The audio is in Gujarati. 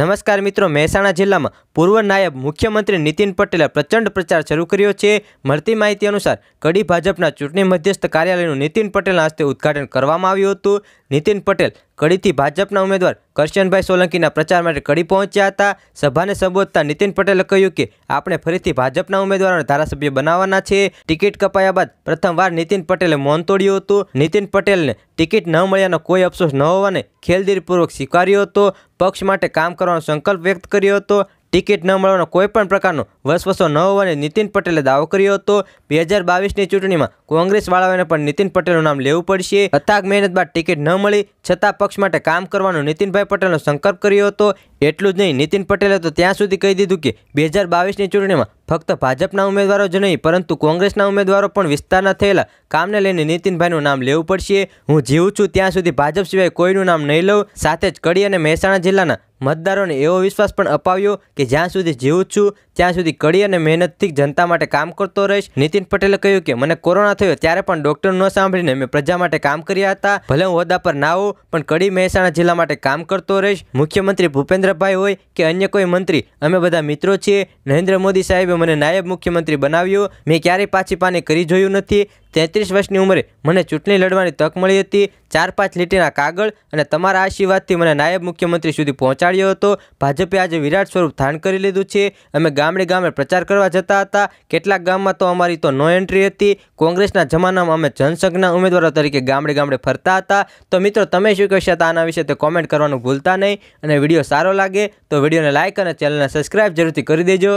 નમસ્કાર મિત્રો મહેસાણા જિલ્લામાં પૂર્વ નાયબ મુખ્યમંત્રી નીતિન પટેલે પ્રચંડ પ્રચાર શરૂ કર્યો છે મળતી માહિતી અનુસાર કડી ભાજપના ચૂંટણી મધ્યસ્થ કાર્યાલયનું નીતિન પટેલના હસ્તે ઉદઘાટન કરવામાં આવ્યું હતું નીતિન પટેલ કડીથી ભાજપના ઉમેદવાર કરશનભાઈ સોલંકીના પ્રચાર માટે કડી પહોંચ્યા હતા સભાને સંબોધતા નીતિન પટેલે કહ્યું કે આપણે ફરીથી ભાજપના ઉમેદવારોને ધારાસભ્ય બનાવવાના છે ટિકિટ કપાયા બાદ પ્રથમવાર નીતિન પટેલે મૌન તોડ્યું હતું નીતિન પટેલને ટિકિટ ન મળ્યાનો કોઈ અફસોસ ન હોવાને ખેલદીરપૂર્વક સ્વીકાર્યો હતો પક્ષ માટે કામ કરવાનો સંકલ્પ વ્યક્ત કર્યો હતો ટિકિટ ન મળવાનો કોઈપણ પ્રકારનો વસવસો ન હોવાની નીતિન પટેલે દાવો કર્યો હતો બે હજાર બાવીસની ચૂંટણીમાં કોંગ્રેસવાળાઓને પણ નીતિન પટેલનું નામ લેવું પડશે અથાગ મહેનત બાદ ટિકિટ ન મળી છતાં પક્ષ માટે કામ કરવાનો નીતિનભાઈ પટેલનો સંકલ્પ કર્યો હતો એટલું જ નહીં નીતિન પટેલે તો ત્યાં સુધી કહી દીધું કે બે હજાર બાવીસની ચૂંટણીમાં ફક્ત ભાજપના ઉમેદવારો જ નહીં પરંતુ કોંગ્રેસના ઉમેદવારો પણ વિસ્તારના થયેલા કામને લઈને નીતિનભાઈનું નામ લેવું પડશે હું જીવું છું ત્યાં સુધી ભાજપ સિવાય કોઈનું નામ નહીં લઉં સાથે જ કડી અને મહેસાણા જિલ્લાના મતદારોને એવો વિશ્વાસ પણ અપાવ્યો કે જ્યાં સુધી જીવું છું ત્યાં સુધી કડી અને મહેનતથી જનતા માટે કામ કરતો રહીશ નીતિન પટેલે કહ્યું કે મને કોરોના થયો ત્યારે પણ ડોક્ટર ન સાંભળીને મેં પ્રજા માટે કામ કર્યા હતા ભલે હું હોદ્દા પર ના હોઉં પણ કડી મહેસાણા જિલ્લા માટે કામ કરતો રહીશ મુખ્યમંત્રી ભૂપેન્દ્રભાઈ હોય કે અન્ય કોઈ મંત્રી અમે બધા મિત્રો છીએ નરેન્દ્ર મોદી સાહેબે મને નાયબ મુખ્યમંત્રી બનાવ્યો મેં ક્યારેય પાછી પાની કરી જોયું નથી તેત્રીસ વર્ષની ઉંમરે મને ચૂંટણી લડવાની તક મળી હતી ચાર પાંચ લીટીના કાગળ અને તમારા આશીર્વાદથી મને નાયબ મુખ્યમંત્રી સુધી પહોંચાડ્યો હતો ભાજપે આજે વિરાટ સ્વરૂપ ધારણ કરી લીધું છે અમે ગામડે ગામે પ્રચાર કરવા જતા હતા કેટલાક ગામમાં તો અમારી તો નો એન્ટ્રી હતી કોંગ્રેસના જમાનામાં અમે જનસંઘના ઉમેદવારો તરીકે ગામડે ગામડે ફરતા હતા તો મિત્રો તમે શું કહેશો હતા આના વિશે તે કોમેન્ટ કરવાનું ભૂલતા નહીં અને વિડીયો સારો લાગે તો વિડીયોને લાઇક અને ચેનલને સબસ્ક્રાઇબ જરૂરથી કરી દેજો